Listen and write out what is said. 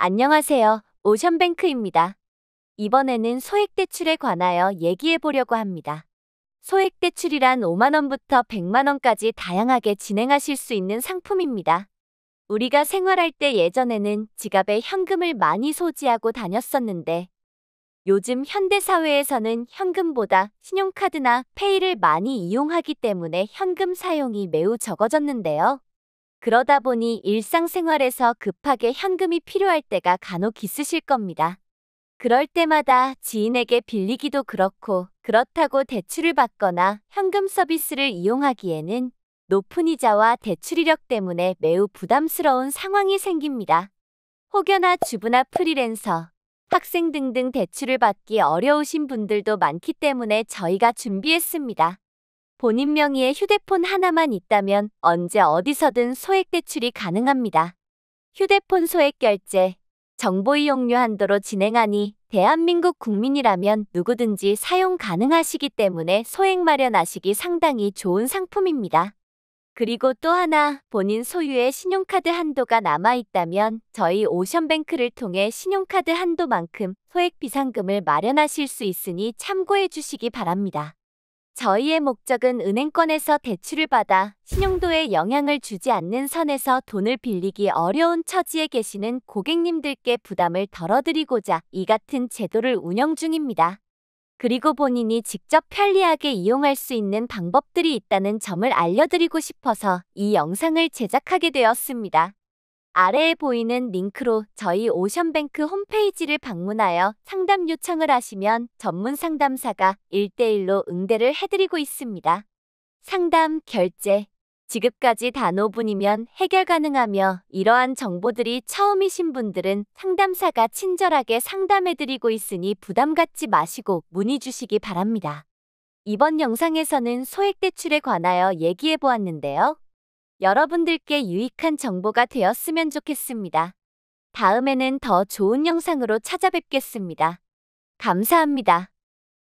안녕하세요. 오션뱅크입니다. 이번에는 소액대출에 관하여 얘기해 보려고 합니다. 소액대출이란 5만원부터 100만원까지 다양하게 진행하실 수 있는 상품입니다. 우리가 생활할 때 예전에는 지갑에 현금을 많이 소지하고 다녔었는데 요즘 현대사회에서는 현금보다 신용카드나 페이를 많이 이용하기 때문에 현금 사용이 매우 적어졌는데요. 그러다 보니 일상생활에서 급하게 현금이 필요할 때가 간혹 있으실 겁니다. 그럴 때마다 지인에게 빌리기도 그렇고 그렇다고 대출을 받거나 현금 서비스를 이용하기에는 높은 이자와 대출 이력 때문에 매우 부담스러운 상황이 생깁니다. 혹여나 주부나 프리랜서, 학생 등등 대출을 받기 어려우신 분들도 많기 때문에 저희가 준비했습니다. 본인 명의의 휴대폰 하나만 있다면 언제 어디서든 소액 대출이 가능합니다. 휴대폰 소액 결제, 정보 이용료 한도로 진행하니 대한민국 국민이라면 누구든지 사용 가능하시기 때문에 소액 마련하시기 상당히 좋은 상품입니다. 그리고 또 하나 본인 소유의 신용카드 한도가 남아있다면 저희 오션뱅크를 통해 신용카드 한도만큼 소액 비상금을 마련하실 수 있으니 참고해 주시기 바랍니다. 저희의 목적은 은행권에서 대출을 받아 신용도에 영향을 주지 않는 선에서 돈을 빌리기 어려운 처지에 계시는 고객님들께 부담을 덜어드리고자 이 같은 제도를 운영 중입니다. 그리고 본인이 직접 편리하게 이용할 수 있는 방법들이 있다는 점을 알려드리고 싶어서 이 영상을 제작하게 되었습니다. 아래에 보이는 링크로 저희 오션뱅크 홈페이지를 방문하여 상담 요청을 하시면 전문 상담사가 일대일로 응대를 해드리고 있습니다. 상담, 결제, 지급까지 단 5분이면 해결 가능하며 이러한 정보들이 처음이신 분들은 상담사가 친절하게 상담해드리고 있으니 부담 갖지 마시고 문의 주시기 바랍니다. 이번 영상에서는 소액대출에 관하여 얘기해 보았는데요. 여러분들께 유익한 정보가 되었으면 좋겠습니다. 다음에는 더 좋은 영상으로 찾아뵙겠습니다. 감사합니다.